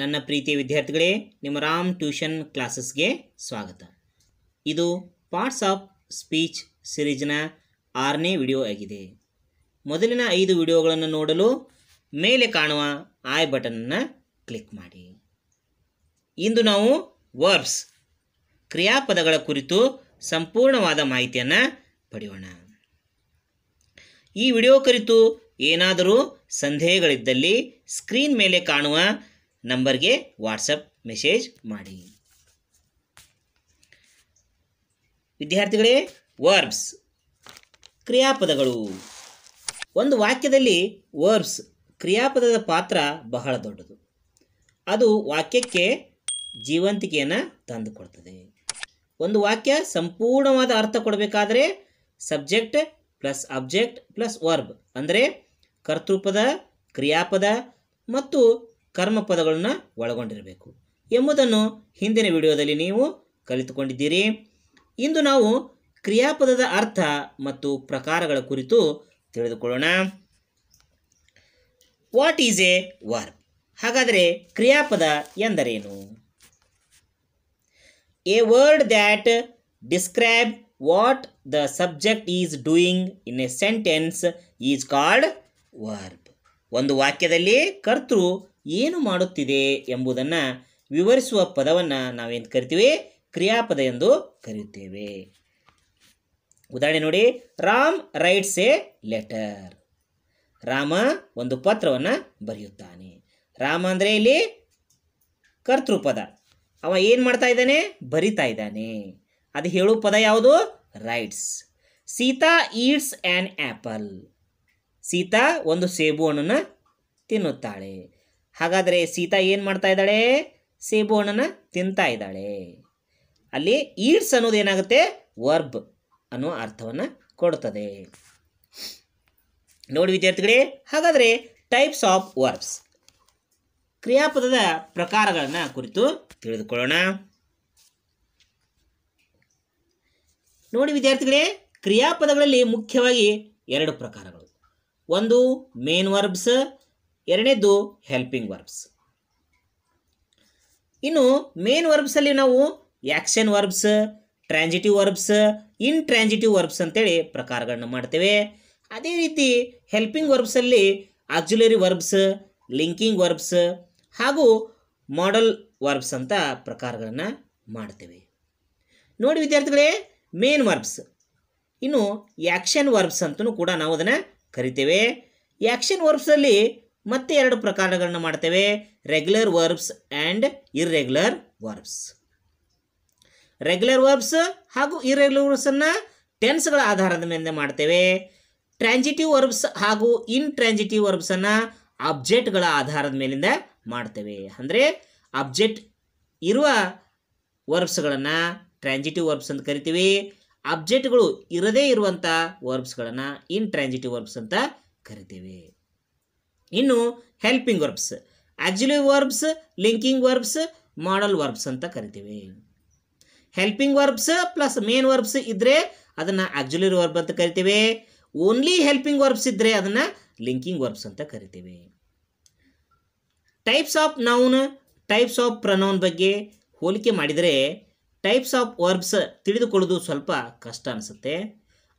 ನನ್ನ ಪ್ರೀತಿಯ ವಿದ್ಯಾರ್ಥಿಗಳೇ ನಿಮ್ಮ ರಾಮ್ ಟ್ಯೂಷನ್ ಕ್ಲಾಸಸ್ಗೆ ಸ್ವಾಗತ ಇದು ಪಾರ್ಟ್ಸ್ ಆಫ್ ಸ್ಪೀಚ್ ಸಿರೀಸ್ನ ಆರನೇ ವಿಡಿಯೋ ಆಗಿದೆ ಮೊದಲಿನ ಐದು ವಿಡಿಯೋಗಳನ್ನು ನೋಡಲು ಮೇಲೆ ಕಾಣುವ ಆಯ್ ಬಟನನ್ನು ಕ್ಲಿಕ್ ಮಾಡಿ ಇಂದು ನಾವು ವರ್ಬ್ಸ್ ಕ್ರಿಯಾಪದಗಳ ಕುರಿತು ಸಂಪೂರ್ಣವಾದ ಮಾಹಿತಿಯನ್ನು ಪಡೆಯೋಣ ಈ ವಿಡಿಯೋ ಕುರಿತು ಏನಾದರೂ ಸಂದೇಹಗಳಿದ್ದಲ್ಲಿ ಸ್ಕ್ರೀನ್ ಮೇಲೆ ಕಾಣುವ ನಂಬರ್ಗೆ ವಾಟ್ಸಪ್ ಮೆಸೇಜ್ ಮಾಡಿ ವಿದ್ಯಾರ್ಥಿಗಳೇ ವರ್ಬ್ಸ್ ಕ್ರಿಯಾಪದಗಳು ಒಂದು ವಾಕ್ಯದಲ್ಲಿ ವರ್ಬ್ಸ್ ಕ್ರಿಯಾಪದದ ಪಾತ್ರ ಬಹಳ ದೊಡ್ಡದು ಅದು ವಾಕ್ಯಕ್ಕೆ ಜೀವಂತಿಕೆಯನ್ನು ತಂದುಕೊಡ್ತದೆ ಒಂದು ವಾಕ್ಯ ಸಂಪೂರ್ಣವಾದ ಅರ್ಥ ಕೊಡಬೇಕಾದರೆ subject plus object plus verb ಅಂದರೆ ಕರ್ತೃಪದ ಕ್ರಿಯಾಪದ ಮತ್ತು ಕರ್ಮಪದಗಳನ್ನು ಒಳಗೊಂಡಿರಬೇಕು ಎಂಬುದನ್ನು ಹಿಂದಿನ ವಿಡಿಯೋದಲ್ಲಿ ನೀವು ಕಲಿತುಕೊಂಡಿದ್ದೀರಿ ಇಂದು ನಾವು ಕ್ರಿಯಾಪದದ ಅರ್ಥ ಮತ್ತು ಪ್ರಕಾರಗಳ ಕುರಿತು ತಿಳಿದುಕೊಳ್ಳೋಣ ವಾಟ್ ಈಸ್ ಎ ವರ್ಬ್ ಹಾಗಾದರೆ ಕ್ರಿಯಾಪದ ಎಂದರೇನು a word that describe what the subject is doing in a sentence is called verb ಒಂದು ವಾಕ್ಯದಲ್ಲಿ ಕರ್ತೃ ಏನು ಮಾಡುತ್ತಿದೆ ಎಂಬುದನ್ನು ವಿವರಿಸುವ ಪದವನ್ನು ನಾವೇನು ಕರಿತೀವಿ ಕ್ರಿಯಾಪದ ಎಂದು ಕರೆಯುತ್ತೇವೆ ಉದಾಹರಣೆ ನೋಡಿ Ram writes a letter Rama ಒಂದು ಪತ್ರವನ್ನು ಬರೆಯುತ್ತಾನೆ ರಾಮ ಅಂದರೆ ಇಲ್ಲಿ ಕರ್ತೃಪದ ಅವ ಏನು ಮಾಡ್ತಾ ಇದ್ದಾನೆ ಬರಿತಾ ಇದ್ದಾನೆ ಅದು ಹೇಳೋ ಪದ ಯಾವುದು writes Sita eats an apple Sita ಒಂದು ಸೇಬು ಹಣ್ಣನ್ನು ತಿನ್ನುತ್ತಾಳೆ ಹಾಗಾದರೆ ಸೀತಾ ಏನು ಮಾಡ್ತಾ ಇದ್ದಾಳೆ ಸೇಬು ಹಣ್ಣನ್ನು ತಿಂತಾ ಇದ್ದಾಳೆ ಅಲ್ಲಿ ಈಡ್ಸ್ ಅನ್ನೋದು ಏನಾಗುತ್ತೆ ವರ್ಬ್ ಅನ್ನೋ ಅರ್ಥವನ್ನು ಕೊಡ್ತದೆ ನೋಡಿ ವಿದ್ಯಾರ್ಥಿಗಳೇ ಹಾಗಾದರೆ ಟೈಪ್ಸ್ ಆಫ್ ವರ್ಬ್ಸ್ ಕ್ರಿಯಾಪದದ ಪ್ರಕಾರಗಳನ್ನು ಕುರಿತು ತಿಳಿದುಕೊಳ್ಳೋಣ ನೋಡಿ ವಿದ್ಯಾರ್ಥಿಗಳೇ ಕ್ರಿಯಾಪದಗಳಲ್ಲಿ ಮುಖ್ಯವಾಗಿ ಎರಡು ಪ್ರಕಾರಗಳು ಒಂದು ಮೇನ್ ವರ್ಬ್ಸ್ ಎರಡನೇದು ಹೆಲ್ಪಿಂಗ್ ವರ್ಬ್ಸ್ ಇನ್ನು ಮೇನ್ ವರ್ಬ್ಸಲ್ಲಿ ನಾವು action verbs transitive verbs intransitive verbs ಅಂತೇಳಿ ಪ್ರಕಾರಗಳನ್ನ ಮಾಡ್ತೇವೆ ಅದೇ ರೀತಿ ಹೆಲ್ಪಿಂಗ್ ವರ್ಬ್ಸಲ್ಲಿ ಆಕ್ಸಿಲರಿ ವರ್ಬ್ಸ್ ಲಿಂಕಿಂಗ್ ವರ್ಬ್ಸ್ ಹಾಗೂ ಮಾಡಲ್ ವರ್ಬ್ಸ್ ಅಂತ ಪ್ರಕಾರಗಳನ್ನು ಮಾಡ್ತೇವೆ ನೋಡಿ ವಿದ್ಯಾರ್ಥಿಗಳೇ ಮೇನ್ ವರ್ಬ್ಸ್ ಇನ್ನು ಆ್ಯಕ್ಷನ್ ವರ್ಬ್ಸ್ ಅಂತಲೂ ಕೂಡ ನಾವು ಅದನ್ನು ಕರಿತೇವೆ ಆ್ಯಕ್ಷನ್ ವರ್ಬ್ಸಲ್ಲಿ ಮತ್ತೆ ಎರಡು ಪ್ರಕಾರಗಳನ್ನು ಮಾಡ್ತೇವೆ regular verbs and irregular verbs regular verbs ಹಾಗೂ ಇರ್ರೆಗ್ಯುಲರ್ ವರ್ಬ್ಸನ್ನು ಟೆನ್ಸ್ಗಳ ಆಧಾರದ ಮೇಲೆ ಮಾಡ್ತೇವೆ ಟ್ರಾನ್ಸಿಟಿವ್ ವರ್ಬ್ಸ್ ಹಾಗೂ ಇನ್ ಟ್ರಾನ್ಸಿಟಿವ್ ವರ್ಬ್ಸನ್ನು ಅಬ್ಜೆಕ್ಟ್ಗಳ ಆಧಾರದ ಮೇಲಿಂದ ಮಾಡ್ತೇವೆ ಅಂದರೆ ಅಬ್ಜೆಕ್ಟ್ ಇರುವ ವರ್ಬ್ಸ್ಗಳನ್ನು ಟ್ರಾನ್ಸಿಟಿವ್ ವರ್ಬ್ಸ್ ಅಂತ ಕರಿತೀವಿ ಅಬ್ಜೆಕ್ಟ್ಗಳು ಇರದೇ ಇರುವಂಥ ವರ್ಬ್ಸ್ಗಳನ್ನು ಇನ್ ಟ್ರಾನ್ಸಿಟಿವ್ ವರ್ಬ್ಸ್ ಅಂತ ಕರಿತೀವಿ ಇನ್ನು helping verbs actually verbs linking verbs modal verbs ಅಂತ ಕರಿತೀವಿ helping verbs plus main verbs ಇದ್ದರೆ ಅದನ್ನು ಆಕ್ಚುಲಿ ವರ್ಬ್ ಅಂತ ಕರಿತೀವಿ ಓನ್ಲಿ ಹೆಲ್ಪಿಂಗ್ ವರ್ಬ್ಸ್ ಇದ್ದರೆ ಅದನ್ನು ಲಿಂಕಿಂಗ್ ವರ್ಬ್ಸ್ ಅಂತ ಕರಿತೀವಿ types of noun types of pronoun ಬಗ್ಗೆ ಹೋಲಿಕೆ ಮಾಡಿದರೆ ಟೈಪ್ಸ್ ಆಫ್ ವರ್ಬ್ಸ್ ತಿಳಿದುಕೊಳ್ಳೋದು ಸ್ವಲ್ಪ ಕಷ್ಟ ಅನಿಸುತ್ತೆ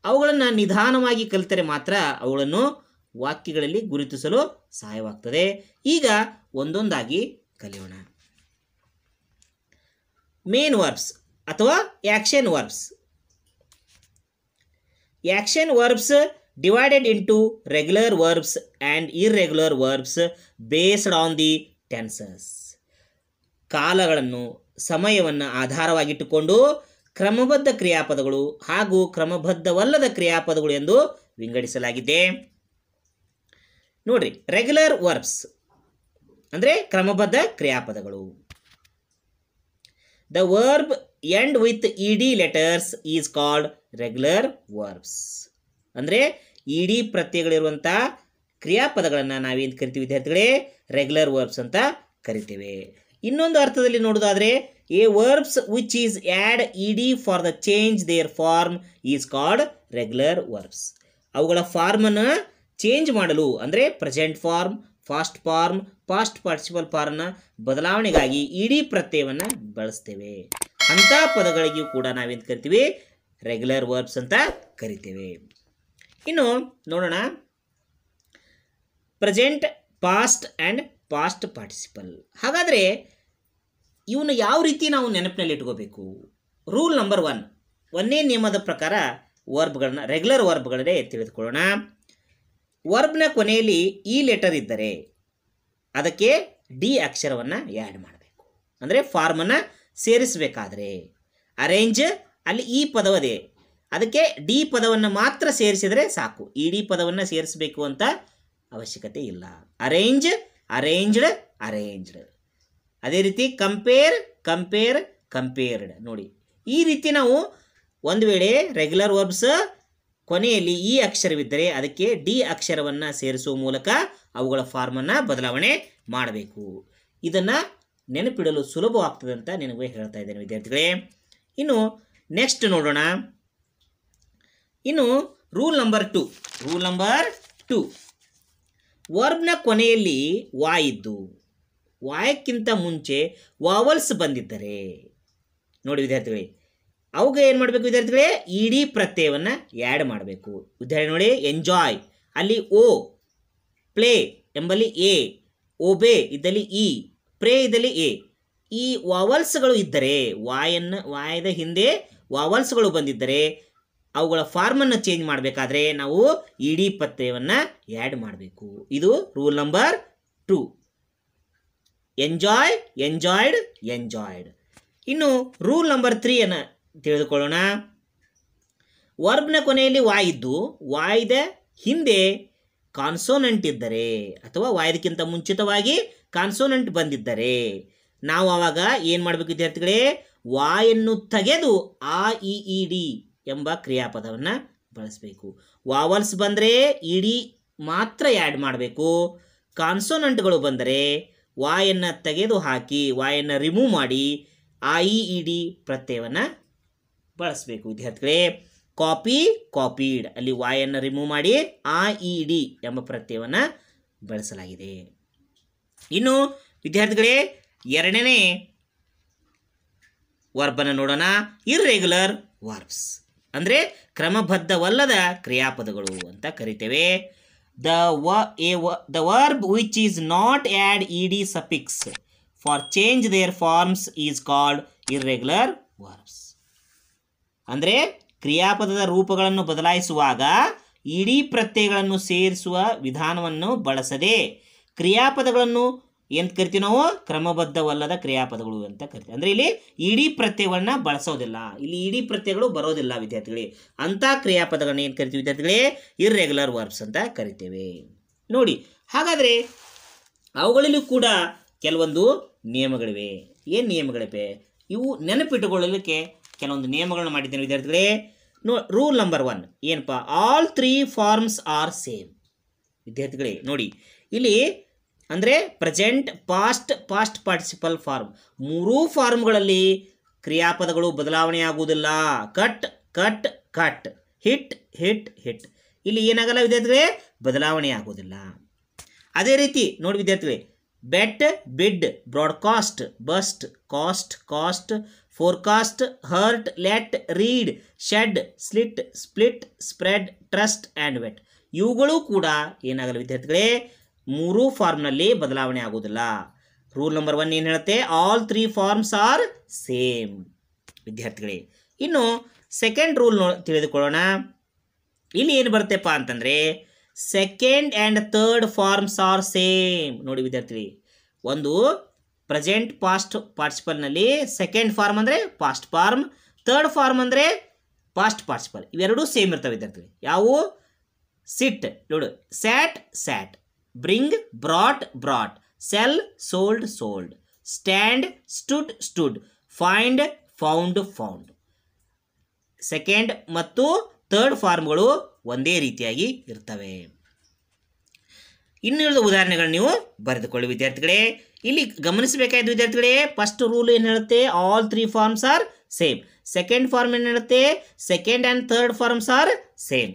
ಅವುಗಳನ್ನು ನಿಧಾನವಾಗಿ ಕಲಿತರೆ ಮಾತ್ರ ಅವುಗಳನ್ನು ವಾಕ್ಯಗಳಲ್ಲಿ ಗುರುತಿಸಲು ಸಹಾಯವಾಗ್ತದೆ ಈಗ ಒಂದೊಂದಾಗಿ ಕಲಿಯೋಣ ಮೇನ್ ವರ್ಬ್ಸ್ ಅಥವಾ action verbs action verbs divided into regular verbs and irregular verbs based on the tenses ಕಾಲಗಳನ್ನು ಸಮಯವನ್ನು ಆಧಾರವಾಗಿಟ್ಟುಕೊಂಡು ಕ್ರಮಬದ್ಧ ಕ್ರಿಯಾಪದಗಳು ಹಾಗೂ ಕ್ರಮಬದ್ಧವಲ್ಲದ ಕ್ರಿಯಾಪದಗಳು ಎಂದು ವಿಂಗಡಿಸಲಾಗಿದೆ ನೋಡ್ರಿ ರೆಗ್ಯುಲರ್ ವರ್ಬ್ಸ್ ಅಂದರೆ ಕ್ರಮಬದ್ಧ ಕ್ರಿಯಾಪದಗಳು the verb end with E D letters is called regular verbs ಅಂದರೆ ಇ ಡಿ ಪ್ರತ್ಯಯಗಳಿರುವಂಥ ಕ್ರಿಯಾಪದಗಳನ್ನು ನಾವೇನು ಕರಿತೀವಿ ವಿದ್ಯಾರ್ಥಿಗಳೇ ರೆಗ್ಯುಲರ್ ವರ್ಬ್ಸ್ ಅಂತ ಕರಿತೇವೆ ಇನ್ನೊಂದು ಅರ್ಥದಲ್ಲಿ ನೋಡೋದಾದರೆ a verbs which is add E D for the change their form is called regular verbs ಅವುಗಳ ಫಾರ್ಮನ್ನು ಚೇಂಜ್ ಮಾಡಲು ಅಂದರೆ present form past form past participle ಫಾರ್ಮ್ನ ಬದಲಾವಣೆಗಾಗಿ ಇಡೀ e ಪ್ರತ್ಯಯವನ್ನು ಬಳಸ್ತೇವೆ ಅಂಥ ಪದಗಳಿಗೂ ಕೂಡ ನಾವೇನು ಕರಿತೀವಿ ರೆಗ್ಯುಲರ್ ವರ್ಬ್ಸ್ ಅಂತ ಕರಿತೇವೆ ಇನ್ನು ನೋಡೋಣ present past and past participle ಹಾಗಾದರೆ ಇವನು ಯಾವ ರೀತಿ ನಾವು ನೆನಪಿನಲ್ಲಿ ಇಟ್ಕೋಬೇಕು ರೂಲ್ ನಂಬರ್ ಒನ್ ಒಂದೇ ನಿಯಮದ ಪ್ರಕಾರ ವರ್ಬ್ಗಳನ್ನ ರೆಗ್ಯುಲರ್ ವರ್ಬ್ಗಳನ್ನೇ ತಿಳಿದುಕೊಳ್ಳೋಣ ವರ್ಬ್ನ ಕೊನೆಯಲ್ಲಿ ಈ ಲೆಟರ್ ಇದ್ದರೆ ಅದಕ್ಕೆ ಡಿ ಅಕ್ಷರವನ್ನು ಆ್ಯಡ್ ಮಾಡಬೇಕು ಅಂದರೆ ಫಾರ್ಮನ್ನು ಸೇರಿಸಬೇಕಾದ್ರೆ ಅರೇಂಜ್ ಅಲ್ಲಿ ಈ ಪದವದೇ ಅದಕ್ಕೆ ಡಿ ಪದವನ್ನು ಮಾತ್ರ ಸೇರಿಸಿದರೆ ಸಾಕು ಇ ಡಿ ಪದವನ್ನು ಸೇರಿಸಬೇಕು ಅಂತ ಅವಶ್ಯಕತೆ ಇಲ್ಲ ಅರೇಂಜ್ ಅರೇಂಜ್ಡ್ ಅರೇಂಜ್ಡ್ ಅದೇ ರೀತಿ ಕಂಪೇರ್ ಕಂಪೇರ್ ಕಂಪೇರ್ಡ್ ನೋಡಿ ಈ ರೀತಿ ನಾವು ಒಂದು ವೇಳೆ ರೆಗ್ಯುಲರ್ ವರ್ಬ್ಸ್ ಕೊನೆಯಲ್ಲಿ ಈ ಅಕ್ಷರವಿದ್ದರೆ ಅದಕ್ಕೆ ಡಿ ಅಕ್ಷರವನ್ನು ಸೇರಿಸುವ ಮೂಲಕ ಅವುಗಳ ಫಾರ್ಮನ್ನು ಬದಲಾವಣೆ ಮಾಡಬೇಕು ಇದನ್ನು ನೆನಪಿಡಲು ಸುಲಭವಾಗ್ತದೆ ಅಂತ ನಿನಗೆ ಹೇಳ್ತಾ ಇದ್ದೇನೆ ವಿದ್ಯಾರ್ಥಿಗಳೇ ಇನ್ನು ನೆಕ್ಸ್ಟ್ ನೋಡೋಣ ಇನ್ನು rule number two rule number two ವರ್ಬ್ನ ಕೊನೆಯಲ್ಲಿ ವಾಯಿದ್ದು ಇದ್ದು ವಾಯಕ್ಕಿಂತ ಮುಂಚೆ ವಾವಲ್ಸ್ ಬಂದಿದ್ದರೆ ನೋಡಿ ವಿದ್ಯಾರ್ಥಿಗಳೇ ಅವಾಗ ಏನು ಮಾಡಬೇಕು ವಿದ್ಯಾರ್ಥಿಗಳೇ ಇಡೀ ಪ್ರತ್ಯಯವನ್ನು ಆ್ಯಡ್ ಮಾಡಬೇಕು ಉದಾಹರಣೆ ನೋಡಿ ಎಂಜಾಯ್ ಅಲ್ಲಿ ಓ ಪ್ಲೇ ಎಂಬಲ್ಲಿ ಎ ಓಬೆ ಇದ್ದಲ್ಲಿ ಇ ಪ್ರೇ ಇದ್ದಲ್ಲಿ ಎ ಈ ವಾವಲ್ಸ್ಗಳು ಇದ್ದರೆ ವಾಯನ್ನು ವಾಯದ ಹಿಂದೆ ವಾವಲ್ಸ್ಗಳು ಬಂದಿದ್ದರೆ ಅವುಗಳ ಫಾರ್ಮನ್ನು ಚೇಂಜ್ ಮಾಡಬೇಕಾದ್ರೆ ನಾವು ಇಡೀ ಪ್ರತ್ಯಯವನ್ನು ಆ್ಯಡ್ ಮಾಡಬೇಕು ಇದು rule number two enjoy enjoyed enjoyed ಇನ್ನು ರೂಲ್ ನಂಬರ್ ತ್ರೀಯನ್ನು ತಿಳಿದುಕೊಳ್ಳೋಣ ವರ್ಬ್ನ ಕೊನೆಯಲ್ಲಿ ವಾಯಿದ್ದು ವಾಯ್ದ ಹಿಂದೆ ಕಾನ್ಸೋನೆಂಟ್ ಇದ್ದರೆ ಅಥವಾ ವಾಯ್ದಕ್ಕಿಂತ ಮುಂಚಿತವಾಗಿ ಕಾನ್ಸೋನೆಂಟ್ ಬಂದಿದ್ದರೆ ನಾವು ಆವಾಗ ಏನು ಮಾಡಬೇಕು ವಿದ್ಯಾರ್ಥಿಗಳೇ ವಾಯನ್ನು ತೆಗೆದು ಆ ಇ ಇ ಡಿ ಎಂಬ ಕ್ರಿಯಾಪದವನ್ನು ಬಳಸಬೇಕು ವಾವಲ್ಸ್ ಬಂದರೆ ಇಡಿ ಮಾತ್ರ ಆ್ಯಡ್ ಮಾಡಬೇಕು ಕಾನ್ಸೋನೆಂಟ್ಗಳು ಬಂದರೆ ವಾಯನ್ನು ತೆಗೆದು ಹಾಕಿ ವಾಯನ್ನು ರಿಮೂವ್ ಮಾಡಿ ಆ ಇ ಇ ಡಿ ಪ್ರತ್ಯಯವನ್ನು ಬಳಸಬೇಕು ವಿದ್ಯಾರ್ಥಿಗಳೇ ಕಾಪಿ ಕಾಪೀಡ್ ಅಲ್ಲಿ ವಾಯನ್ನು ರಿಮೂವ್ ಮಾಡಿ ಆ ಇ e, ಡಿ ಎಂಬ ಪ್ರತ್ಯಯವನ್ನು ಬಳಸಲಾಗಿದೆ ಇನ್ನು ವಿದ್ಯಾರ್ಥಿಗಳೇ ಎರಡನೇ ವರ್ಬನ್ನು ನೋಡೋಣ ಇರ್ರೆಗ್ಯುಲರ್ ವರ್ಬ್ಸ್ ಅಂದರೆ ಕ್ರಮಬದ್ಧವಲ್ಲದ ಕ್ರಿಯಾಪದಗಳು ಅಂತ ಕರಿತೇವೆ ದ ವ a the verb which is not add E d suffix for change their forms is called irregular verbs ಅಂದರೆ ಕ್ರಿಯಾಪದದ ರೂಪಗಳನ್ನು ಬದಲಾಯಿಸುವಾಗ ಇಡೀ ಪ್ರತ್ಯಯಗಳನ್ನು ಸೇರಿಸುವ ವಿಧಾನವನ್ನು ಬಳಸದೆ ಕ್ರಿಯಾಪದಗಳನ್ನು ಏನು ಕರಿತೀವಿ ನಾವು ಕ್ರಮಬದ್ಧವಲ್ಲದ ಕ್ರಿಯಾಪದಗಳು ಅಂತ ಕರಿತೀವಿ ಅಂದರೆ ಇಲ್ಲಿ ಇಡೀ ಪ್ರತ್ಯಯಗಳನ್ನ ಬಳಸೋದಿಲ್ಲ ಇಲ್ಲಿ ಇಡೀ ಪ್ರತ್ಯಯಗಳು ಬರೋದಿಲ್ಲ ವಿದ್ಯಾರ್ಥಿಗಳೇ ಅಂಥ ಕ್ರಿಯಾಪದಗಳನ್ನ ಏನು ಕರಿತೀವಿ ವಿದ್ಯಾರ್ಥಿಗಳೇ ಇರ್ರೆಗ್ಯುಲರ್ ವರ್ಬ್ಸ್ ಅಂತ ಕರಿತೇವೆ ನೋಡಿ ಹಾಗಾದರೆ ಅವುಗಳಲ್ಲೂ ಕೂಡ ಕೆಲವೊಂದು ನಿಯಮಗಳಿವೆ ಏನು ನಿಯಮಗಳಿವೆ ಇವು ನೆನಪಿಟ್ಟುಕೊಳ್ಳಲಿಕ್ಕೆ ಕೆಲವೊಂದು ನಿಯಮಗಳನ್ನ ಮಾಡಿದ್ದೇನೆ ವಿದ್ಯಾರ್ಥಿಗಳೇ ನೋ ರೂಲ್ ನಂಬರ್ ಒನ್ ಏನಪ್ಪ all three forms are same ವಿದ್ಯಾರ್ಥಿಗಳೇ ನೋಡಿ ಇಲ್ಲಿ ಅಂದರೆ present past past participle form ಮೂರೂ ಫಾರ್ಮ್ಗಳಲ್ಲಿ ಕ್ರಿಯಾಪದಗಳು ಬದಲಾವಣೆ ಆಗುವುದಿಲ್ಲ cut cut cut hit hit hit ಇಲ್ಲಿ ಏನಾಗಲ್ಲ ವಿದ್ಯಾರ್ಥಿಗಳೇ ಬದಲಾವಣೆ ಆಗುವುದಿಲ್ಲ ಅದೇ ರೀತಿ ನೋಡಿ ವಿದ್ಯಾರ್ಥಿಗಳೇ bet bid broadcast bust cost cost forecast hurt let read shed slit split spread trust and wet ಇವುಗಳು ಕೂಡ ಏನಾಗಲ್ಲ ವಿದ್ಯಾರ್ಥಿಗಳೇ ಮೂರು ಫಾರ್ಮ್ನಲ್ಲಿ ಬದಲಾವಣೆ ಆಗೋದಿಲ್ಲ ರೂಲ್ ನಂಬರ್ ಒನ್ ಏನು ಹೇಳುತ್ತೆ all three forms are same ವಿದ್ಯಾರ್ಥಿಗಳೇ ಇನ್ನು ಸೆಕೆಂಡ್ ರೂಲ್ ನೋ ತಿಳಿದುಕೊಳ್ಳೋಣ ಇಲ್ಲಿ ಏನು ಬರುತ್ತೆಪ್ಪ ಅಂತಂದರೆ second and third forms are same ನೋಡಿ ವಿದ್ಯಾರ್ಥಿಗಳೇ ಒಂದು ಪ್ರೆಸೆಂಟ್ ಪಾಸ್ಟ್ ಪಾರ್ಟಿಸಿಪಲ್ನಲ್ಲಿ ಸೆಕೆಂಡ್ ಫಾರ್ಮ್ ಅಂದರೆ ಪಾಸ್ಟ್ ಫಾರ್ಮ್ ಥರ್ಡ್ ಫಾರ್ಮ್ ಅಂದರೆ ಪಾಸ್ಟ್ ಪಾರ್ಟಿಸಿಪಲ್ ಇವೆರಡೂ ಸೇಮ್ ಇರ್ತವೆ ವಿದ್ಯಾರ್ಥಿ ಯಾವು ಸಿಟ್ ನೋಡು sat sat bring brought brought sell sold sold stand stood stood find found found second ಮತ್ತು ಥರ್ಡ್ ಫಾರ್ಮ್ಗಳು ಒಂದೇ ರೀತಿಯಾಗಿ ಇರ್ತವೆ ಇನ್ನುಳಿದ ಉದಾಹರಣೆಗಳನ್ನ ನೀವು ಬರೆದುಕೊಳ್ಳಿ ವಿದ್ಯಾರ್ಥಿಗಳೇ ಇಲ್ಲಿ ಗಮನಿಸಬೇಕಾಯ್ತು ವಿದ್ಯಾರ್ಥಿಗಳೇ ಫಸ್ಟ್ ರೂಲ್ ಏನು ಹೇಳುತ್ತೆ all three forms are same second form ಏನು ಹೇಳುತ್ತೆ second and third forms are same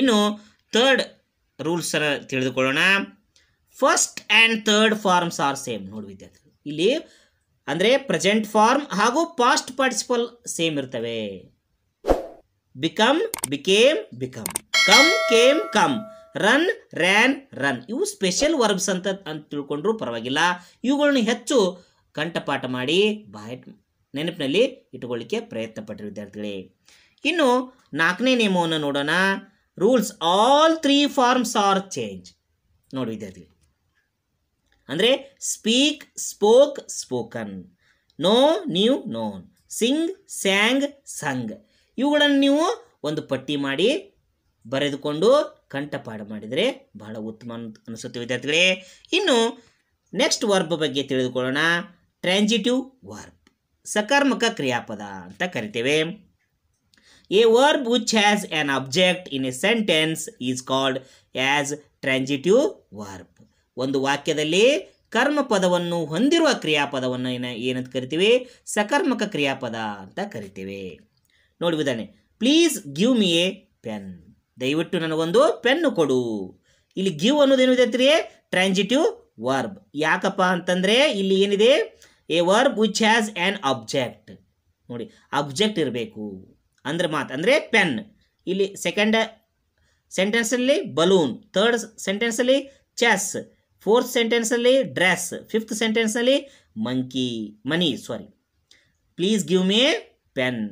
ಇನ್ನು ಥರ್ಡ್ ರೂಲ್ಸನ್ನು ತಿಳಿದುಕೊಳ್ಳೋಣ first and third forms are same ನೋಡಿ ವಿದ್ಯಾರ್ಥಿಗಳು ಇಲ್ಲಿ ಅಂದರೆ ಪ್ರೆಸೆಂಟ್ ಫಾರ್ಮ್ ಹಾಗೂ ಪಾಸ್ಟ್ ಪಾರ್ಟಿಸಿಪಲ್ ಸೇಮ್ ಇರ್ತವೆ become became become come came come run ran run ಇವು ಸ್ಪೆಷಲ್ ವರ್ಬ್ಸ್ ಅಂತ ಅಂತ ತಿಳ್ಕೊಂಡ್ರೂ ಪರವಾಗಿಲ್ಲ ಇವುಗಳನ್ನು ಹೆಚ್ಚು ಕಂಠಪಾಠ ಮಾಡಿ ಬಾಯ್ ನೆನಪಿನಲ್ಲಿ ಇಟ್ಟುಕೊಳ್ಳಿಕ್ಕೆ ಪ್ರಯತ್ನ ಪಟ್ಟರು ವಿದ್ಯಾರ್ಥಿಗಳೇ ಇನ್ನು ನಾಲ್ಕನೇ ನಿಯಮವನ್ನು ನೋಡೋಣ rules all three forms are change ನೋಡಿ ವಿದ್ಯಾರ್ಥಿಗಳು ಅಂದರೆ speak spoke spoken know knew known sing sang sung ಇವುಗಳನ್ನು ನೀವು ಒಂದು ಪಟ್ಟಿ ಮಾಡಿ ಬರೆದುಕೊಂಡು ಕಂಠಪಾಠ ಮಾಡಿದರೆ ಬಹಳ ಉತ್ತಮ ಅನಿಸುತ್ತೆ ವಿದ್ಯಾರ್ಥಿಗಳೇ ಇನ್ನು ನೆಕ್ಸ್ಟ್ ವರ್ಬ್ ಬಗ್ಗೆ ತಿಳಿದುಕೊಳ್ಳೋಣ ಟ್ರಾನ್ಸಿಟಿವ್ ವರ್ಬ್ ಸಕರ್ಮಕ ಕ್ರಿಯಾಪದ ಅಂತ ಕರಿತೇವೆ a verb which has an object in a sentence is called as transitive verb ಒಂದು ವಾಕ್ಯದಲ್ಲಿ ಕರ್ಮಪದವನ್ನು ಹೊಂದಿರುವ ಕ್ರಿಯಾಪದವನ್ನು ಏನ ಏನಂತ ಕರಿತೀವಿ ಸಕರ್ಮಕ ಕ್ರಿಯಾಪದ ಅಂತ ಕರಿತೇವೆ ನೋಡಿ ವಿಧಾನೆ please give me a pen ದಯವಿಟ್ಟು ನನಗೊಂದು ಪೆನ್ನು ಕೊಡು ಇಲ್ಲಿ ಗಿವ್ ಅನ್ನೋದೇನು ಇದೆ ಟ್ರಾನ್ಸಿಟಿವ್ ವರ್ಬ್ ಯಾಕಪ್ಪ ಅಂತಂದರೆ ಇಲ್ಲಿ ಏನಿದೆ a verb which has an object ನೋಡಿ ಅಬ್ಜೆಕ್ಟ್ ಇರಬೇಕು ಅಂದ್ರೆ ಮಾತು ಅಂದರೆ ಪೆನ್ ಇಲ್ಲಿ ಸೆಕೆಂಡ್ ಸೆಂಟೆನ್ಸಲ್ಲಿ ಬಲೂನ್ ಥರ್ಡ್ ಸೆಂಟೆನ್ಸಲ್ಲಿ ಚೆಸ್ ಫೋರ್ತ್ ಸೆಂಟೆನ್ಸಲ್ಲಿ ಡ್ರೆಸ್ ಫಿಫ್ತ್ ಸೆಂಟೆನ್ಸಲ್ಲಿ monkey money sorry please give me pen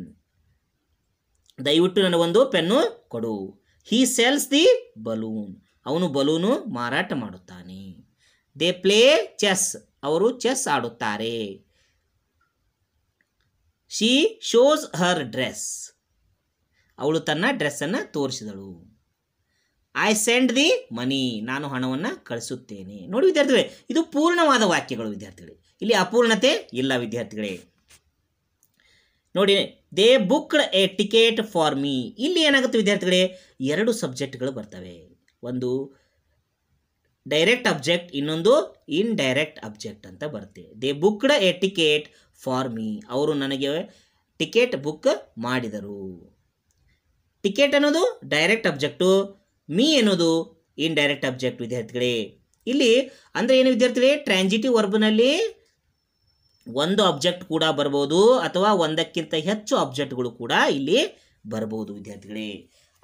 ದಯವಿಟ್ಟು ನನಗೊಂದು ಪೆನ್ನು ಕೊಡು ಹೀ ಸೆಲ್ಸ್ ದಿ ಬಲೂನ್ ಅವನು ಬಲೂನು ಮಾರಾಟ ಮಾಡುತ್ತಾನೆ ದೇ ಪ್ಲೇ ಚೆಸ್ ಅವರು ಚೆಸ್ ಆಡುತ್ತಾರೆ ಶಿ ಶೋಸ್ ಹರ್ ಡ್ರೆಸ್ ಅವಳು ತನ್ನ ಡ್ರೆಸ್ಸನ್ನು ತೋರಿಸಿದಳು ಐ ಸೆಂಡ್ ದಿ ಮನಿ ನಾನು ಹಣವನ್ನು ಕಳಿಸುತ್ತೇನೆ ನೋಡಿ ವಿದ್ಯಾರ್ಥಿಗಳೇ ಇದು ಪೂರ್ಣವಾದ ವಾಕ್ಯಗಳು ವಿದ್ಯಾರ್ಥಿಗಳೇ ಇಲ್ಲಿ ಅಪೂರ್ಣತೆ ಇಲ್ಲ ವಿದ್ಯಾರ್ಥಿಗಳೇ ನೋಡಿ they booked a ticket for me ಇಲ್ಲಿ ಏನಾಗುತ್ತೆ ವಿದ್ಯಾರ್ಥಿಗಳೇ ಎರಡು ಸಬ್ಜೆಕ್ಟ್ಗಳು ಬರ್ತವೆ ಒಂದು ಡೈರೆಕ್ಟ್ ಅಬ್ಜೆಕ್ಟ್ ಇನ್ನೊಂದು ಇನ್ ಡೈರೆಕ್ಟ್ ಅಬ್ಜೆಕ್ಟ್ ಅಂತ ಬರುತ್ತೆ they booked a ticket for me ಅವರು ನನಗೆ ಟಿಕೆಟ್ ಬುಕ್ ಮಾಡಿದರು ಟಿಕೆಟ್ ಅನ್ನೋದು ಡೈರೆಕ್ಟ್ ಅಬ್ಜೆಕ್ಟು ಮೀ ಅನ್ನೋದು ಇನ್ ಡೈರೆಕ್ಟ್ ಅಬ್ಜೆಕ್ಟ್ ವಿದ್ಯಾರ್ಥಿಗಳೇ ಇಲ್ಲಿ ಅಂದರೆ ಏನು ವಿದ್ಯಾರ್ಥಿಗಳೇ ಟ್ರಾನ್ಸಿಟಿವ್ ವರ್ಬ್ನಲ್ಲಿ ಒಂದು ಆಬ್ಜೆಕ್ಟ್ ಕೂಡ ಬರ್ಬೋದು ಅಥವಾ ಒಂದಕ್ಕಿಂತ ಹೆಚ್ಚು ಆಬ್ಜೆಕ್ಟ್ಗಳು ಕೂಡ ಇಲ್ಲಿ ಬರ್ಬೋದು ವಿದ್ಯಾರ್ಥಿಗಳೇ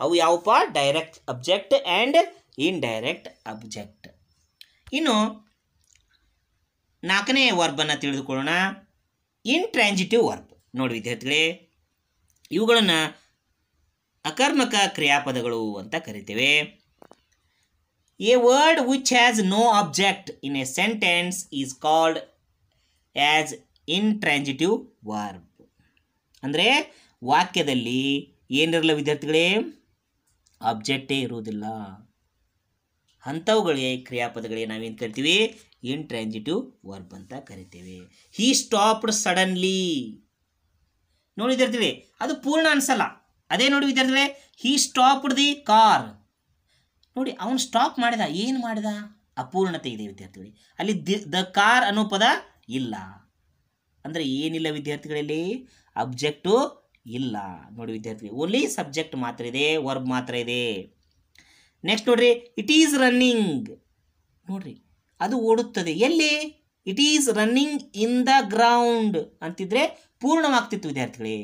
ಅವು ಯಾವಪ್ಪ direct object and indirect object ಇನ್ನು ನಾಲ್ಕನೇ ವರ್ಬನ್ನು ತಿಳಿದುಕೊಳ್ಳೋಣ ಟ್ರಾನ್ಸಿಟಿವ್ ವರ್ಬ್ ನೋಡಿ ವಿದ್ಯಾರ್ಥಿಗಳೇ ಇವುಗಳನ್ನು ಅಕರ್ಮಕ ಕ್ರಿಯಾಪದಗಳು ಅಂತ ಕರಿತೇವೆ a word which has no object in a sentence is called as intransitive verb ಅಂದರೆ ವಾಕ್ಯದಲ್ಲಿ ಏನಿರಲ್ಲ ವಿದ್ಯಾರ್ಥಿಗಳೇ ಅಬ್ಜೆಕ್ಟೇ ಇರುವುದಿಲ್ಲ ಅಂಥವುಗಳಿಗೆ ಕ್ರಿಯಾಪದಗಳಿಗೆ ನಾವೇನು ಕರಿತೀವಿ ಇನ್ ಇಂಟ್ರಾನ್ಸಿಟಿವ್ ವರ್ಬ್ ಅಂತ ಕರಿತೇವೆ ಹೀ ಸ್ಟಾಪ್ಡ್ ಸಡನ್ಲಿ ನೋಡಿ ಅದು ಪೂರ್ಣ ಅನಿಸಲ್ಲ ಅದೇ ನೋಡಿ ವಿದ್ಯಾರ್ಥಿಗಳೇ ಹೀ ಸ್ಟಾಪ್ಡ್ ದಿ ಕಾರ್ ನೋಡಿ ಅವನು ಸ್ಟಾಪ್ ಮಾಡಿದ ಏನು ಮಾಡಿದ ಅಪೂರ್ಣತೆ ಇದೆ ವಿದ್ಯಾರ್ಥಿಗಳಿಗೆ ಅಲ್ಲಿ ದಿ ದ ಕಾರ್ ಅನ್ನೋ ಪದ ಇಲ್ಲ ಅಂದರೆ ಏನಿಲ್ಲ ವಿದ್ಯಾರ್ಥಿಗಳಲ್ಲಿ ಅಬ್ಜೆಕ್ಟು ಇಲ್ಲ ನೋಡಿ ವಿದ್ಯಾರ್ಥಿ ಓನ್ಲಿ ಸಬ್ಜೆಕ್ಟ್ ಮಾತ್ರ ಇದೆ ವರ್ಬ್ ಮಾತ್ರ ಇದೆ ನೆಕ್ಸ್ಟ್ ನೋಡ್ರಿ ಇಟ್ ಈಸ್ ರನ್ನಿಂಗ್ ನೋಡ್ರಿ ಅದು ಓಡುತ್ತದೆ ಎಲ್ಲಿ it is running in the ground ಅಂತಿದ್ರೆ ಪೂರ್ಣವಾಗ್ತಿತ್ತು ವಿದ್ಯಾರ್ಥಿಗಳೇ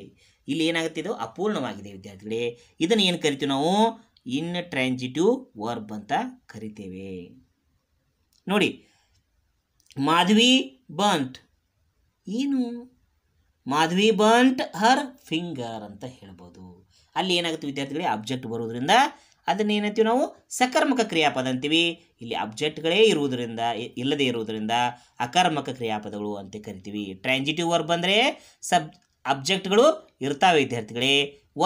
ಇಲ್ಲಿ ಏನಾಗುತ್ತೆ ಅಪೂರ್ಣವಾಗಿದೆ ವಿದ್ಯಾರ್ಥಿಗಳೇ ಇದನ್ನು ಏನು ಕರಿತೀವಿ ನಾವು ಇನ್ ಟ್ರಾನ್ಸಿಟಿವ್ ವರ್ಬ್ ಅಂತ ಕರಿತೇವೆ ನೋಡಿ ಮಾಧವಿ ಬಂಟ್ ಏನು ಮಾಧವಿ ಬಂಟ್ ಹರ್ ಫಿಂಗರ್ ಅಂತ ಹೇಳ್ಬೋದು ಅಲ್ಲಿ ಏನಾಗುತ್ತೆ ವಿದ್ಯಾರ್ಥಿಗಳಿಗೆ ಅಬ್ಜೆಕ್ಟ್ ಬರೋದ್ರಿಂದ ಏನಂತೀವಿ ನಾವು ಸಕರ್ಮಕ ಕ್ರಿಯಾಪದ ಅಂತೀವಿ ಇಲ್ಲಿ ಅಬ್ಜೆಕ್ಟ್ಗಳೇ ಇರುವುದರಿಂದ ಇಲ್ಲದೆ ಇರುವುದರಿಂದ ಅಕರ್ಮಕ ಕ್ರಿಯಾಪದಗಳು ಅಂತ ಕರಿತೀವಿ ಟ್ರಾನ್ಸಿಟಿವ್ ವರ್ಬ್ ಅಂದರೆ ಸಬ್ ಅಬ್ಜೆಕ್ಟ್ಗಳು ಇರ್ತಾವೆ ವಿದ್ಯಾರ್ಥಿಗಳೇ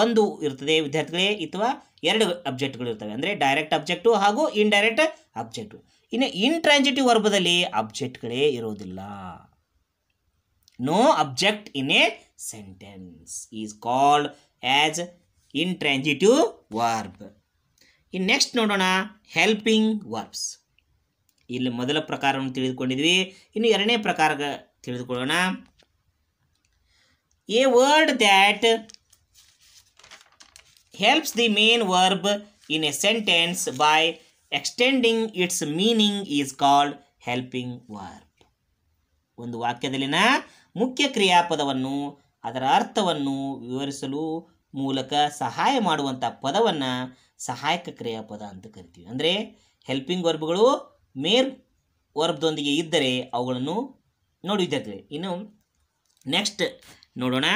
ಒಂದು ಇರ್ತದೆ ವಿದ್ಯಾರ್ಥಿಗಳೇ ಅಥವಾ ಎರಡು ಅಬ್ಜೆಕ್ಟ್ಗಳು ಇರ್ತವೆ ಅಂದರೆ ಡೈರೆಕ್ಟ್ ಅಬ್ಜೆಕ್ಟು ಹಾಗೂ ಇನ್ಡೈರೆಕ್ಟ್ ಅಬ್ಜೆಕ್ಟು ಇನ್ನು ಇಂಟ್ರಾನ್ಸಿಟಿವ್ ವರ್ಬದಲ್ಲಿ ಅಬ್ಜೆಕ್ಟ್ಗಳೇ ಇರೋದಿಲ್ಲ no object in a sentence is called as intransitive verb ಇನ್ನು ನೆಕ್ಸ್ಟ್ ನೋಡೋಣ ಹೆಲ್ಪಿಂಗ್ ವರ್ಬ್ಸ್ ಇಲ್ಲಿ ಮೊದಲ ಪ್ರಕಾರವನ್ನು ತಿಳಿದುಕೊಂಡಿದ್ವಿ ಇನ್ನು ಎರಡನೇ ಪ್ರಕಾರ ತಿಳಿದುಕೊಳ್ಳೋಣ a word that helps the main verb in a sentence by extending its meaning is called helping verb ಒಂದು ವಾಕ್ಯದಲ್ಲಿನ ಮುಖ್ಯ ಕ್ರಿಯಾಪದವನ್ನು ಅದರ ಅರ್ಥವನ್ನು ವಿವರಿಸಲು ಮೂಲಕ ಸಹಾಯ ಮಾಡುವಂಥ ಪದವನ್ನು ಸಹಾಯಕ ಕ್ರಿಯಾಪದ ಅಂತ ಕರಿತೀವಿ ಅಂದರೆ ಹೆಲ್ಪಿಂಗ್ ವರ್ಬ್ಗಳು ಮೇರ್ ವರ್ಬ್ದೊಂದಿಗೆ ಇದ್ದರೆ ಅವುಗಳನ್ನು ನೋಡಿ ಇನ್ನು ನೆಕ್ಸ್ಟ್ ನೋಡೋಣ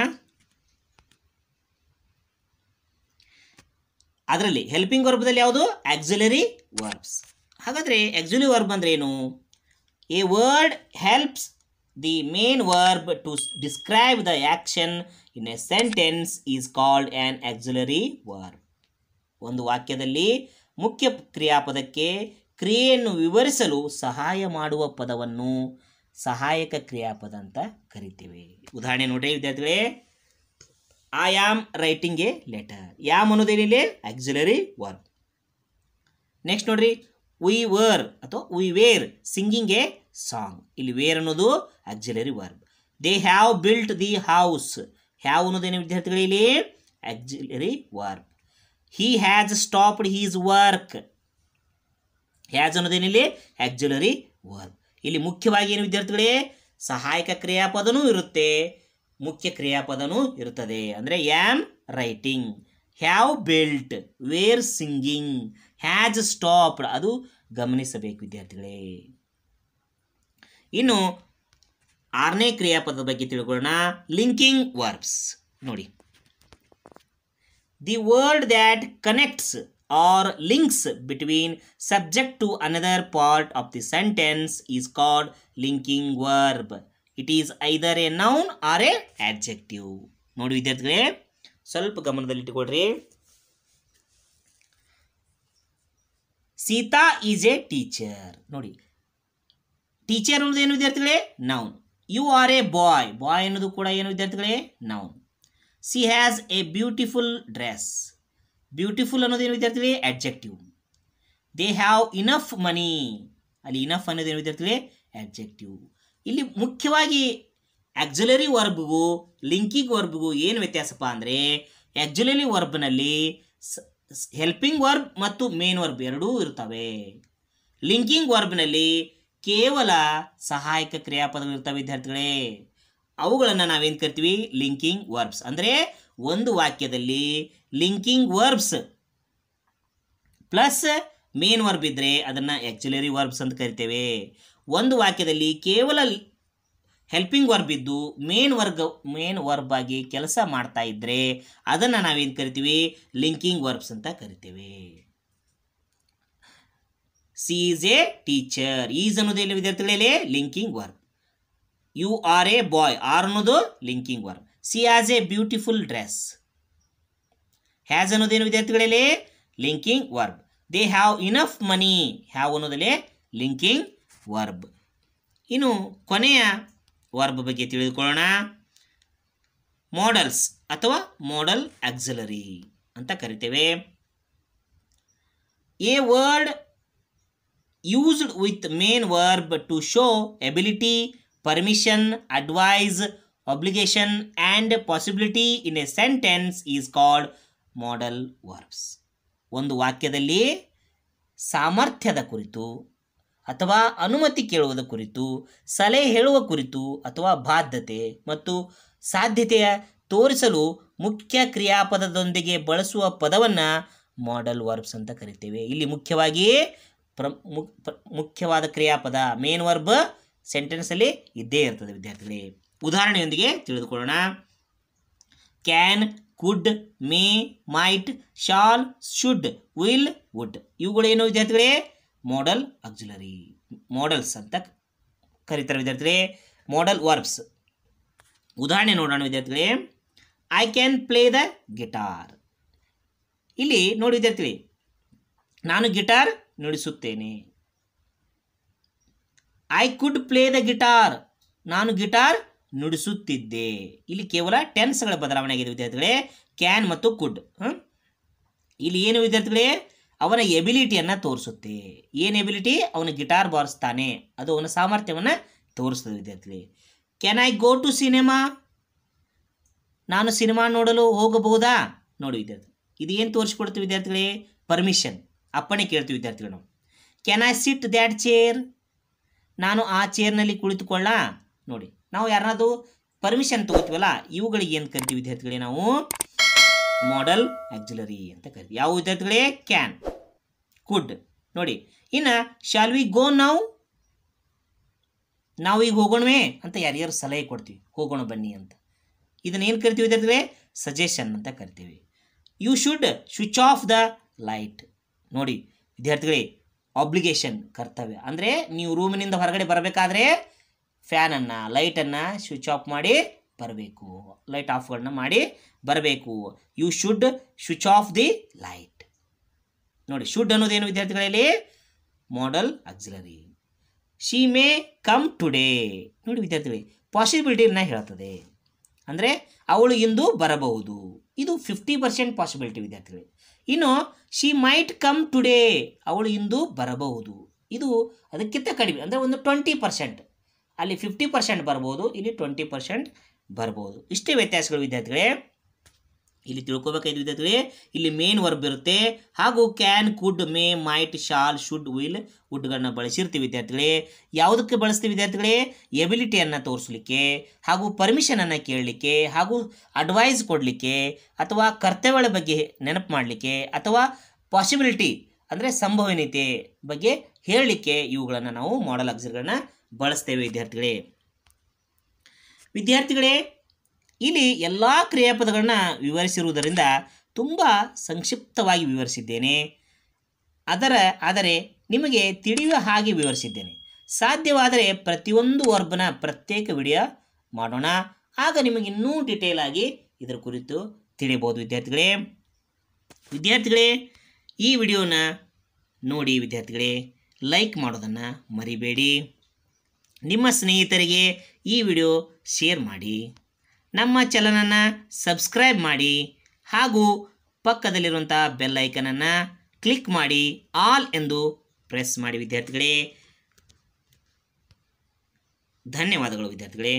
ಅದರಲ್ಲಿ ಹೆಲ್ಪಿಂಗ್ ವರ್ಬ್ದಲ್ಲಿ ಯಾವುದು ಆಕ್ಸಿಲರಿ ವರ್ಬ್ಸ್ ಹಾಗಾದರೆ ಆಕ್ಸಿಲರಿ ವರ್ಬ್ ಅಂದರೆ ಏನು a word helps the main verb to describe the action in a sentence is called an auxiliary verb ಒಂದು ವಾಕ್ಯದಲ್ಲಿ ಮುಖ್ಯ ಕ್ರಿಯಾಪದಕ್ಕೆ ಕ್ರಿಯೆಯನ್ನು ವಿವರಿಸಲು ಸಹಾಯ ಮಾಡುವ ಪದವನ್ನು ಸಹಾಯಕ ಕ್ರಿಯಾಪದ ಅಂತ ಕರಿತೀವಿ ಉದಾಹರಣೆ ನೋಡ್ರಿ ವಿದ್ಯಾರ್ಥಿಗಳೇ I am writing a letter am ಅನ್ನೋದೇನಿಲ್ಲ ಆಕ್ಸಿಲರಿ ವರ್ಬ್ ನೆಕ್ಸ್ಟ್ ನೋಡ್ರಿ ವಿ ವರ್ ಅಥವಾ we were singing a song ಇಲ್ಲಿ ವೇರ್ ಅನ್ನೋದು auxiliary verb they have built the house have ಅನ್ನೋದೇನು ವಿದ್ಯಾರ್ಥಿಗಳು ಇಲ್ಲಿ auxiliary verb he has stopped his work has ಅನ್ನೋದೇನಿಲ್ಲ auxiliary verb ಇಲ್ಲಿ ಮುಖ್ಯವಾಗಿ ಏನು ವಿದ್ಯಾರ್ಥಿಗಳೇ ಸಹಾಯಕ ಕ್ರಿಯಾಪದನೂ ಇರುತ್ತೆ ಮುಖ್ಯ ಕ್ರಿಯಾಪದನೂ ಇರುತ್ತದೆ ಅಂದರೆ am writing have built were singing has stopped ಅದು ಗಮನಿಸಬೇಕು ವಿದ್ಯಾರ್ಥಿಗಳೇ ಇನ್ನು ಆರನೇ ಕ್ರಿಯಾಪದದ ಬಗ್ಗೆ ತಿಳ್ಕೊಳ್ಳೋಣ ಲಿಂಕಿಂಗ್ ವರ್ಬ್ಸ್ ನೋಡಿ the word that connects or links between subject to another part of the sentence is called linking verb it is either a noun or a objective ನೋಡಿ ವಿದ್ಯಾರ್ಥಿಗಳೇ ಸ್ವಲ್ಪ ಗಮನದಲ್ಲಿಟ್ಟುಕೊಳ್ರಿ ಸೀತಾ ಈಸ್ ಎ ಟೀಚರ್ ನೋಡಿ teacher ಅನ್ನೋದು ಏನು ವಿದ್ಯಾರ್ಥಿಗಳೇ noun you are a boy boy ಅನ್ನೋದು ಕೂಡ ಏನು ವಿದ್ಯಾರ್ಥಿಗಳೇ noun she has a beautiful dress beautiful ಅನ್ನೋದು ಏನು ವಿದ್ಯಾರ್ಥಿಗಳೇ adjective they have enough money ಅಲ್ಲಿ ಇನಫ್ ಅನ್ನೋದು ಏನು ವಿದ್ಯಾರ್ಥಿಗಳೇ ಅಡ್ಜೆಕ್ಟಿವ್ ಇಲ್ಲಿ ಮುಖ್ಯವಾಗಿ ಆಕ್ಜುಲರಿ ವರ್ಬ್ಗೂ ಲಿಂಕಿಂಗ್ ವರ್ಬ್ಗೂ ಏನು ವ್ಯತ್ಯಾಸಪ್ಪ ಅಂದರೆ ಆಕ್ಜುಲರಿ ವರ್ಬ್ನಲ್ಲಿ ಹೆಲ್ಪಿಂಗ್ ವರ್ಬ್ ಮತ್ತು ಮೇನ್ ವರ್ಬ್ ಎರಡೂ ಇರ್ತವೆ ಲಿಂಕಿಂಗ್ ವರ್ಬ್ನಲ್ಲಿ ಕೇವಲ ಸಹಾಯಕ ಕ್ರಿಯಾಪದಗಳು ಇರ್ತವೆ ವಿದ್ಯಾರ್ಥಿಗಳೇ ಅವುಗಳನ್ನು ನಾವೇನು ಕರಿತೀವಿ ಲಿಂಕಿಂಗ್ ವರ್ಬ್ಸ್ ಅಂದರೆ ಒಂದು ವಾಕ್ಯದಲ್ಲಿ linking verbs plus main verb ಇದ್ದರೆ ಅದನ್ನು ಆಕ್ಚುಲರಿ ವರ್ಬ್ಸ್ ಅಂತ ಕರಿತೇವೆ ಒಂದು ವಾಕ್ಯದಲ್ಲಿ ಕೇವಲ ಹೆಲ್ಪಿಂಗ್ ವರ್ಬ್ ಇದ್ದು ಮೇನ್ ವರ್ಗ ಮೇನ್ ವರ್ಬ್ ಆಗಿ ಕೆಲಸ ಮಾಡ್ತಾ ಇದ್ರೆ ಅದನ್ನು ನಾವೇನು ಕರಿತೀವಿ ಲಿಂಕಿಂಗ್ ವರ್ಬ್ಸ್ ಅಂತ ಕರಿತೀವಿ she is a teacher is ಅನ್ನೋದು ವಿದ್ಯಾರ್ಥಿಗಳೇ linking verb you are a boy are ಅನ್ನೋದು linking verb she has a beautiful dress has ಅನ್ನೋದೇನು ವಿದ್ಯಾರ್ಥಿಗಳೇ linking verb they have enough money have ಅನ್ನೋದಲ್ಲೇ ಲಿಂಕಿಂಗ್ ವರ್ಬ್ ಇನ್ನು ಕೊನೆಯ ವರ್ಬ್ ಬಗ್ಗೆ ತಿಳಿದುಕೊಳ್ಳೋಣ ಮಾಡಲ್ಸ್ ಅಥವಾ ಮಾಡಲ್ ಆಕ್ಸಿಲರಿ ಅಂತ ಕರಿತೇವೆ a word used with main verb to show ability permission advice obligation and possibility in a sentence is called modal verbs ಒಂದು ವಾಕ್ಯದಲ್ಲಿ ಸಾಮರ್ಥ್ಯದ ಕುರಿತು ಅಥವಾ ಅನುಮತಿ ಕೇಳುವುದ ಕುರಿತು ಸಲಹೆ ಹೇಳುವ ಕುರಿತು ಅಥವಾ ಬಾಧ್ಯತೆ ಮತ್ತು ಸಾಧ್ಯತೆಯ ತೋರಿಸಲು ಮುಖ್ಯ ಕ್ರಿಯಾಪದದೊಂದಿಗೆ ಬಳಸುವ ಪದವನ್ನು ಮಾಡಲ್ ವರ್ಬ್ಸ್ ಅಂತ ಕರಿತೇವೆ ಇಲ್ಲಿ ಮುಖ್ಯವಾಗಿ ಪ್ರ ಮುಖ್ಯವಾದ ಕ್ರಿಯಾಪದ ಮೇನ್ ವರ್ಬ್ ಸೆಂಟೆನ್ಸಲ್ಲಿ ಇದ್ದೇ ಇರ್ತದೆ ವಿದ್ಯಾರ್ಥಿಗಳೇ ಉದಾಹರಣೆಯೊಂದಿಗೆ ತಿಳಿದುಕೊಳ್ಳೋಣ can could may might shall should will would ಇವುಗಳೇನು ವಿದ್ಯಾರ್ಥಿಗಳೇ ಮೋಡಲ್ ಅಕ್ಸುಲರಿ ಮೋಡಲ್ಸ್ ಅಂತ ಕರೀತಾರೆ ವಿದ್ಯಾರ್ಥಿಗಳೇ ಮೋಡಲ್ ವರ್ಬ್ಸ್ ಉದಾಹರಣೆ ನೋಡೋಣ ವಿದ್ಯಾರ್ಥಿಗಳೇ I can play the guitar ಇಲ್ಲಿ ನೋಡಿ ವಿದ್ಯಾರ್ಥಿಗಳೇ ನಾನು ಗಿಟಾರ್ ನುಡಿಸುತ್ತೇನೆ I could play the guitar ನಾನು ಗಿಟಾರ್ ನುಡಿಸುತ್ತಿದ್ದೆ ಇಲ್ಲಿ ಕೇವಲ ಟೆನ್ಸ್ಗಳ ಬದಲಾವಣೆ ಆಗಿದೆ ವಿದ್ಯಾರ್ಥಿಗಳೇ ಕ್ಯಾನ್ ಮತ್ತು ಕುಡ್ ಇಲ್ಲಿ ಏನು ವಿದ್ಯಾರ್ಥಿಗಳೇ ಅವನ ಎಬಿಲಿಟಿಯನ್ನು ತೋರಿಸುತ್ತೆ ಏನು ಎಬಿಲಿಟಿ ಅವನು ಗಿಟಾರ್ ಬಾರಿಸ್ತಾನೆ ಅದು ಅವನ ಸಾಮರ್ಥ್ಯವನ್ನು ತೋರಿಸ್ತದೆ ವಿದ್ಯಾರ್ಥಿ can I go to cinema ನಾನು ಸಿನಿಮಾ ನೋಡಲು ಹೋಗಬಹುದಾ ನೋಡಿ ವಿದ್ಯಾರ್ಥಿ ಇದು ಏನು ತೋರಿಸ್ಕೊಡ್ತೀವಿ ವಿದ್ಯಾರ್ಥಿಗಳೇ ಪರ್ಮಿಷನ್ ಅಪ್ಪಣೆ ಕೇಳ್ತೀವಿ ವಿದ್ಯಾರ್ಥಿಗಳು ನಾವು can I sit that chair ನಾನು ಆ ಚೇರ್ನಲ್ಲಿ ಕುಳಿತುಕೊಳ್ಳ ನೋಡಿ ನಾವು ಯಾರನ್ನಾದ್ರು ಪರ್ಮಿಷನ್ ತಗೋತೀವಲ್ಲ ಇವುಗಳಿಗೆ ಏನು ಕರಿತೀವಿ ವಿದ್ಯಾರ್ಥಿಗಳೇ ನಾವು ಮಾಡಲ್ ಆಕ್ಸಿಲರಿ ಅಂತ ಕರಿತೀವಿ ಯಾವ ವಿದ್ಯಾರ್ಥಿಗಳೇ ಕ್ಯಾನ್ ಕುಡ್ ನೋಡಿ ಇನ್ನು ಶಾಲ್ ವಿ ಗೋ ನಾವು ನಾವು ಈಗ ಹೋಗೋಣವೇ ಅಂತ ಯಾರ್ಯಾರು ಸಲಹೆ ಕೊಡ್ತೀವಿ ಹೋಗೋಣ ಬನ್ನಿ ಅಂತ ಇದನ್ನ ಏನು ಕರಿತೀವಿ ವಿದ್ಯಾರ್ಥಿಗಳೇ ಸಜೆಷನ್ ಅಂತ ಕರಿತೀವಿ you should switch off the light ನೋಡಿ ವಿದ್ಯಾರ್ಥಿಗಳೇ ಆಬ್ಲಿಗೇಷನ್ ಕರ್ತವ್ಯ ಅಂದರೆ ನೀವು ರೂಮಿನಿಂದ ಹೊರಗಡೆ ಬರಬೇಕಾದ್ರೆ ಫ್ಯಾನನ್ನು ಲೈಟನ್ನು ಸ್ವಿಚ್ ಆಫ್ ಮಾಡಿ ಬರಬೇಕು ಲೈಟ್ ಆಫ್ಗಳನ್ನ ಮಾಡಿ ಬರಬೇಕು you should switch off the light ನೋಡಿ ಶುಡ್ ಅನ್ನೋದೇನು ವಿದ್ಯಾರ್ಥಿಗಳಲ್ಲಿ modal auxiliary she may come today ನೋಡಿ ವಿದ್ಯಾರ್ಥಿಗಳೇ ಪಾಸಿಬಿಲಿಟಿನ ಹೇಳ್ತದೆ ಅಂದರೆ ಅವಳು ಇಂದು ಬರಬಹುದು ಇದು ಫಿಫ್ಟಿ ಪರ್ಸೆಂಟ್ ಪಾಸಿಬಿಲಿಟಿ ವಿದ್ಯಾರ್ಥಿಗಳೇ ಇನ್ನು ಶಿ ಮೈಟ್ ಕಮ್ ಟುಡೇ ಅವಳು ಇಂದು ಬರಬಹುದು ಇದು ಅದಕ್ಕಿಂತ ಕಡಿಮೆ ಅಂದರೆ ಒಂದು ಟ್ವೆಂಟಿ ಪರ್ಸೆಂಟ್ ಅಲ್ಲಿ ಫಿಫ್ಟಿ ಪರ್ಸೆಂಟ್ ಬರ್ಬೋದು ಇಲ್ಲಿ ಟ್ವೆಂಟಿ ಪರ್ಸೆಂಟ್ ಬರ್ಬೋದು ಇಷ್ಟೇ ವ್ಯತ್ಯಾಸಗಳು ವಿದ್ಯಾರ್ಥಿಗಳೇ ಇಲ್ಲಿ ತಿಳ್ಕೊಬೇಕಾಯ್ತು ವಿದ್ಯಾರ್ಥಿಗಳೇ ಇಲ್ಲಿ ಮೇನ್ ವರ್ಬ್ ಇರುತ್ತೆ ಹಾಗೂ can could may might shall should will ವುಡ್ಗಳನ್ನ ಬಳಸಿರ್ತೀವಿ ವಿದ್ಯಾರ್ಥಿಗಳೇ ಯಾವುದಕ್ಕೆ ಬಳಸ್ತೀವಿ ವಿದ್ಯಾರ್ಥಿಗಳೇ ಎಬಿಲಿಟಿಯನ್ನು ತೋರಿಸಲಿಕ್ಕೆ ಹಾಗೂ ಪರ್ಮಿಷನನ್ನು ಕೇಳಲಿಕ್ಕೆ ಹಾಗೂ ಅಡ್ವೈಸ್ ಕೊಡಲಿಕ್ಕೆ ಅಥವಾ ಕರ್ತವ್ಯಗಳ ಬಗ್ಗೆ ನೆನಪು ಮಾಡಲಿಕ್ಕೆ ಅಥವಾ ಪಾಸಿಬಿಲಿಟಿ ಅಂದರೆ ಸಂಭವನೀಯತೆ ಬಗ್ಗೆ ಹೇಳಲಿಕ್ಕೆ ಇವುಗಳನ್ನು ನಾವು ಮಾಡಲ್ ಅಕ್ಸರ್ಗಳನ್ನ ಬಳಸ್ತೇವೆ ವಿದ್ಯಾರ್ಥಿಗಳೇ ವಿದ್ಯಾರ್ಥಿಗಳೇ ಇಲ್ಲಿ ಎಲ್ಲ ಕ್ರಿಯಾಪದಗಳನ್ನು ವಿವರಿಸಿರುವುದರಿಂದ ತುಂಬ ಸಂಕ್ಷಿಪ್ತವಾಗಿ ವಿವರಿಸಿದ್ದೇನೆ ಅದರ ಆದರೆ ನಿಮಗೆ ತಿಳಿಯುವ ಹಾಗೆ ವಿವರಿಸಿದ್ದೇನೆ ಸಾಧ್ಯವಾದರೆ ಪ್ರತಿಯೊಂದು ವರ್ಬನ ಪ್ರತ್ಯೇಕ ವಿಡಿಯೋ ಮಾಡೋಣ ಆಗ ನಿಮಗೆ ಇನ್ನೂ ಡೀಟೇಲ್ ಆಗಿ ಇದರ ಕುರಿತು ತಿಳಿಯಬಹುದು ವಿದ್ಯಾರ್ಥಿಗಳೇ ವಿದ್ಯಾರ್ಥಿಗಳೇ ಈ ವಿಡಿಯೋನ ನೋಡಿ ವಿದ್ಯಾರ್ಥಿಗಳೇ ಲೈಕ್ ಮಾಡೋದನ್ನು ಮರಿಬೇಡಿ ನಿಮ್ಮ ಸ್ನೇಹಿತರಿಗೆ ಈ ವಿಡಿಯೋ ಶೇರ್ ಮಾಡಿ ನಮ್ಮ ಚಾನಲನ್ನು ಸಬ್ಸ್ಕ್ರೈಬ್ ಮಾಡಿ ಹಾಗೂ ಪಕ್ಕದಲ್ಲಿರುವಂಥ ಬೆಲ್ ಐಕನನ್ನು ಕ್ಲಿಕ್ ಮಾಡಿ ಆಲ್ ಎಂದು ಪ್ರೆಸ್ ಮಾಡಿ ವಿದ್ಯಾರ್ಥಿಗಳೇ ಧನ್ಯವಾದಗಳು ವಿದ್ಯಾರ್ಥಿಗಳೇ